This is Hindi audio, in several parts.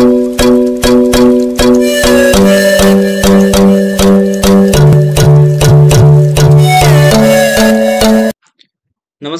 thank you.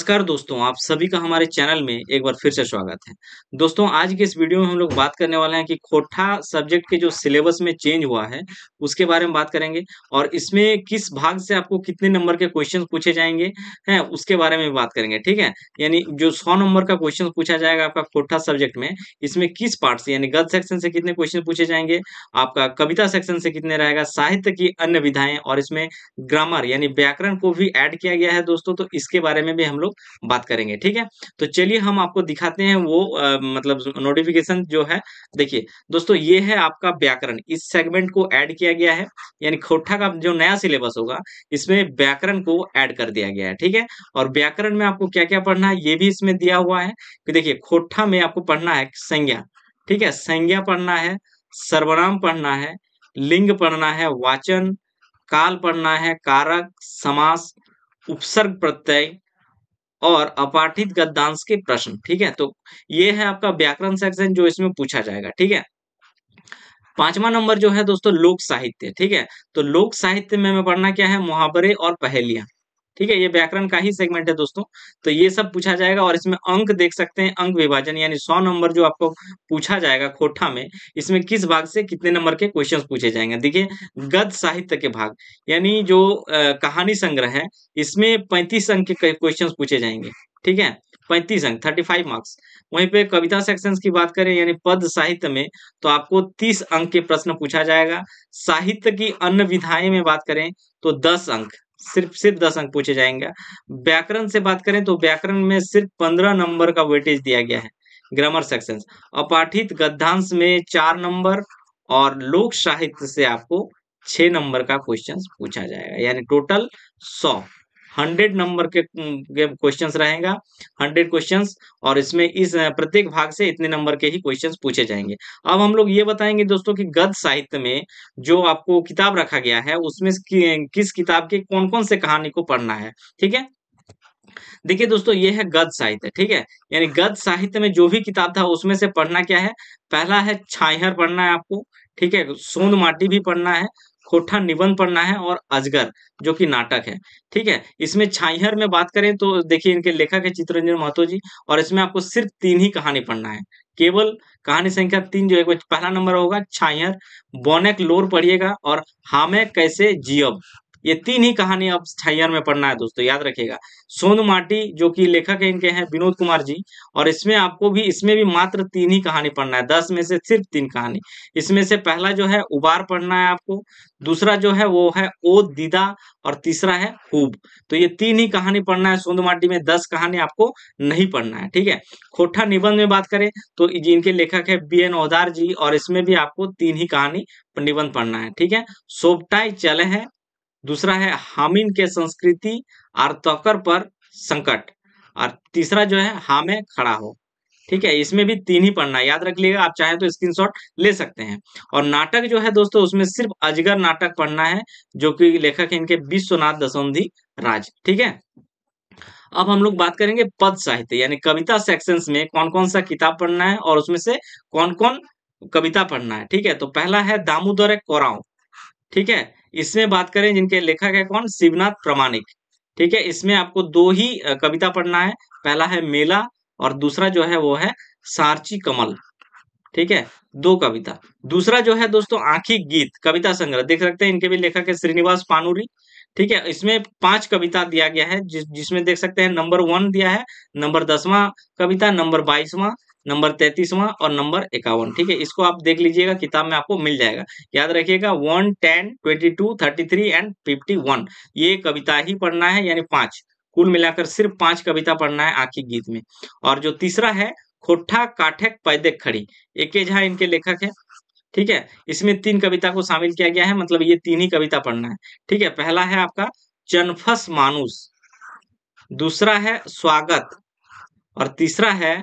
नमस्कार दोस्तों आप सभी का हमारे चैनल में एक बार फिर से स्वागत है दोस्तों आज के इस वीडियो में हम लोग बात करने वाले हैं कि खोटा सब्जेक्ट के जो सिलेबस में चेंज हुआ है उसके बारे में बात करेंगे और इसमें किस भाग से आपको कितने नंबर के क्वेश्चन पूछे जाएंगे हैं उसके बारे में बात करेंगे ठीक है यानी जो सौ नंबर का क्वेश्चन पूछा जाएगा आपका खोटा सब्जेक्ट में इसमें किस पार्ट से यानी गलत सेक्शन से कितने क्वेश्चन पूछे जाएंगे आपका कविता सेक्शन से कितने रहेगा साहित्य की अन्य विधाएं और इसमें ग्रामर यानी व्याकरण को भी एड किया गया है दोस्तों तो इसके बारे में भी हम लोग लोग बात करेंगे ठीक है तो चलिए हम आपको दिखाते हैं वो आ, मतलब नोटिफिकेशन जो है देखिए दोस्तों ये है आपका व्याकरण इस सेगमेंट को ऐड किया गया है यानी खोटा का जो नया सिलेबस होगा इसमें व्याकरण को ऐड कर दिया गया है ठीक है और व्याकरण में आपको क्या क्या पढ़ना है ये भी इसमें दिया हुआ है कि देखिए खोटा में आपको पढ़ना है संज्ञा ठीक है संज्ञा पढ़ना है सर्वनाम पढ़ना है लिंग पढ़ना है वाचन काल पढ़ना है कारक समास उपसर्ग प्रत्यय और अपाठित गद्यांश के प्रश्न ठीक है तो ये है आपका व्याकरण सेक्शन जो इसमें पूछा जाएगा ठीक है पांचवा नंबर जो है दोस्तों लोक साहित्य ठीक है तो लोक साहित्य में, में पढ़ना क्या है मुहावरे और पहेलियां ठीक है ये व्याकरण का ही सेगमेंट है दोस्तों तो ये सब पूछा जाएगा और इसमें अंक देख सकते हैं अंक विभाजन यानी सौ नंबर जो आपको पूछा जाएगा खोटा में इसमें किस भाग से कितने नंबर के क्वेश्चन पूछे जाएंगे देखिए गद साहित्य के भाग यानी जो कहानी संग्रह है इसमें पैंतीस अंक के क्वेश्चन पूछे जाएंगे ठीक है पैंतीस अंक थर्टी फाइव मार्क्स वहीं पे कविता सेक्शंस की बात करें यानी पद साहित्य में तो आपको तीस अंक के प्रश्न पूछा जाएगा साहित्य की अन्य विधाएं में बात करें तो दस अंक सिर्फ सिर्फ दस अंक पूछे जाएंगे व्याकरण से बात करें तो व्याकरण में सिर्फ पंद्रह नंबर का वेटेज दिया गया है ग्रामर सेक्शन अपाठित गद्धांश में चार नंबर और लोक साहित्य से आपको छह नंबर का क्वेश्चन पूछा जाएगा यानी टोटल सौ हंड्रेड नंबर के क्वेश्चंस रहेगा हंड्रेड क्वेश्चंस और इसमें इस प्रत्येक भाग से इतने नंबर के ही क्वेश्चंस पूछे जाएंगे अब हम लोग ये बताएंगे दोस्तों कि गद्य साहित्य में जो आपको किताब रखा गया है उसमें किस किताब के कौन कौन से कहानी को पढ़ना है ठीक है देखिए दोस्तों ये है गद्य साहित्य ठीक है यानी गद्य साहित्य में जो भी किताब था उसमें से पढ़ना क्या है पहला है छाइहर पढ़ना है आपको ठीक है सोन माटी भी पढ़ना है खोठा निबंध पढ़ना है और अजगर जो कि नाटक है ठीक है इसमें छाइहर में बात करें तो देखिए इनके लेखक है चित्रंजन महतो जी और इसमें आपको सिर्फ तीन ही कहानी पढ़ना है केवल कहानी संख्या तीन जो है पहला नंबर होगा छाइहर बोनेक लोर पढ़िएगा और हामे कैसे जियब ये तीन ही कहानी अब छाइयर में पढ़ना है दोस्तों याद रखिएगा सोन माटी जो कि लेखक है इनके हैं विनोद कुमार जी और इसमें आपको भी इसमें भी मात्र तीन ही कहानी पढ़ना है दस में से सिर्फ तीन कहानी इसमें से पहला जो है उबार पढ़ना है आपको दूसरा जो है वो है ओ दीदा और तीसरा है हुब तो ये तीन ही कहानी पढ़ना है सोन माटी में दस कहानी आपको नहीं पढ़ना है ठीक है खोटा निबंध में बात करें तो इनके लेखक है बी एन औदार जी और इसमें भी आपको तीन ही कहानी निबंध पढ़ना है ठीक है सोपटाई चले है दूसरा है हामिन के संस्कृति और तकर पर संकट और तीसरा जो है हामे खड़ा हो ठीक है इसमें भी तीन ही पढ़ना याद रख लीजिएगा आप चाहे तो स्क्रीनशॉट ले सकते हैं और नाटक जो है दोस्तों उसमें सिर्फ अजगर नाटक पढ़ना है जो कि लेखक है इनके विश्वनाथ दसौंधी राज ठीक है अब हम लोग बात करेंगे पद साहित्य यानी कविता सेक्शंस में कौन कौन सा किताब पढ़ना है और उसमें से कौन कौन कविता पढ़ना है ठीक है तो पहला है दामोदर कोराव ठीक है इसमें बात करें जिनके लेखक है कौन शिवनाथ प्रमाणिक ठीक है इसमें आपको दो ही कविता पढ़ना है पहला है मेला और दूसरा जो है वो है सार्ची कमल ठीक है दो कविता दूसरा जो है दोस्तों आंखी गीत कविता संग्रह देख सकते हैं इनके भी लेखक है श्रीनिवास पानुरी ठीक है इसमें पांच कविता दिया गया है जिस जिसमें देख सकते हैं नंबर वन दिया है नंबर दसवां कविता नंबर बाईसवां नंबर तैतीसवां और नंबर इक्यावन ठीक है इसको आप देख लीजिएगा किताब में आपको मिल जाएगा याद रखिएगा one ten twenty two thirty three and fifty one ये कविता ही पढ़ना है यानी पांच कुल मिलाकर सिर्फ पांच कविता पढ़ना है आखिरी गीत में और जो तीसरा है खोटा काठक पैदे खड़ी एक झा इनके लेखक है ठीक है इसमें तीन कविता को शामिल किया गया है मतलब ये तीन ही कविता पढ़ना है ठीक है पहला है आपका चनफस मानुस दूसरा है स्वागत और तीसरा है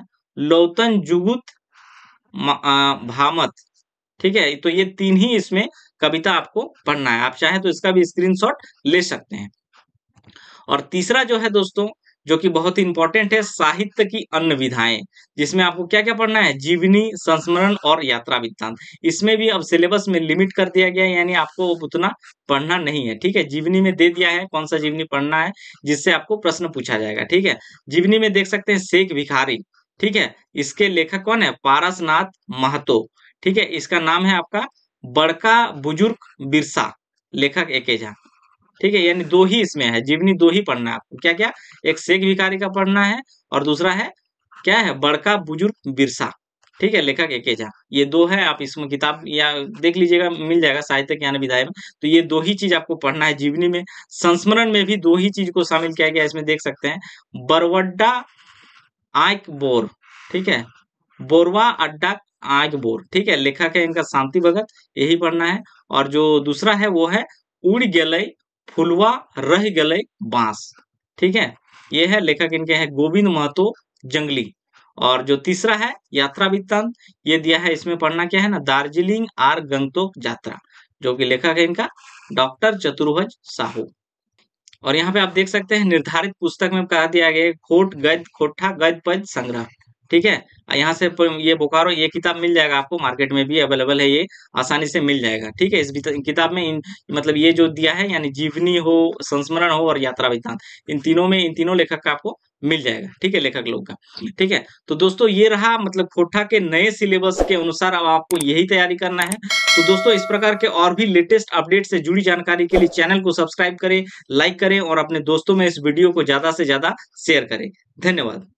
लौतन जुगुत भामत ठीक है तो ये तीन ही इसमें कविता आपको पढ़ना है आप चाहें तो इसका भी स्क्रीनशॉट ले सकते हैं और तीसरा जो है दोस्तों जो कि बहुत ही इंपॉर्टेंट है साहित्य की अन्य विधाएं जिसमें आपको क्या क्या पढ़ना है जीवनी संस्मरण और यात्रा वित्तांत इसमें भी अब सिलेबस में लिमिट कर दिया गया है यानी आपको उतना पढ़ना नहीं है ठीक है जीवनी में दे दिया है कौन सा जीवनी पढ़ना है जिससे आपको प्रश्न पूछा जाएगा ठीक है जीवनी में देख सकते हैं शेख भिखारी ठीक है इसके लेखक कौन है पारसनाथ महतो ठीक है इसका नाम है आपका बड़का बुजुर्ग बिरसा लेखक एकेजा ठीक है यानी दो ही इसमें है जीवनी दो ही पढ़ना है आपको क्या क्या एक शेख भिखारी का पढ़ना है और दूसरा है क्या है बड़का बुजुर्ग बिरसा ठीक है लेखक एकेजा ये दो है आप इसमें किताब या देख लीजिएगा मिल जाएगा साहित्य ज्ञान विधाय में तो ये दो ही चीज आपको पढ़ना है जीवनी में संस्मरण में भी दो ही चीज को शामिल किया गया इसमें देख सकते हैं बरवड्डा आंख बोर ठीक है बोरवा अड्डा आंख बोर ठीक है लेखक है इनका शांति भगत यही पढ़ना है और जो दूसरा है वो है उड़ गलय फुलवा रह गलय बांस ठीक है ये है लेखक इनके हैं गोविंद महतो जंगली और जो तीसरा है यात्रा वित्तांत ये दिया है इसमें पढ़ना क्या है ना दार्जिलिंग आर गंगतोक यात्रा जो कि लेखक है इनका डॉक्टर चतुर्भज साहू और यहाँ पे आप देख सकते हैं निर्धारित पुस्तक में कहा दिया गया खोट गद्य खोटा गद्य पद संग्रह ठीक है यहाँ से ये बोकारो ये किताब मिल जाएगा आपको मार्केट में भी अवेलेबल है ये आसानी से मिल जाएगा ठीक है इस किताब में इन मतलब ये जो दिया है यानी जीवनी हो संस्मरण हो और यात्रा वितान इन तीनों में इन तीनों लेखक का आपको मिल जाएगा ठीक है लेखक लोग का ठीक है तो दोस्तों ये रहा मतलब कोठा के नए सिलेबस के अनुसार अब आपको यही तैयारी करना है तो दोस्तों इस प्रकार के और भी लेटेस्ट अपडेट से जुड़ी जानकारी के लिए चैनल को सब्सक्राइब करें लाइक करें और अपने दोस्तों में इस वीडियो को ज्यादा से ज्यादा शेयर करें धन्यवाद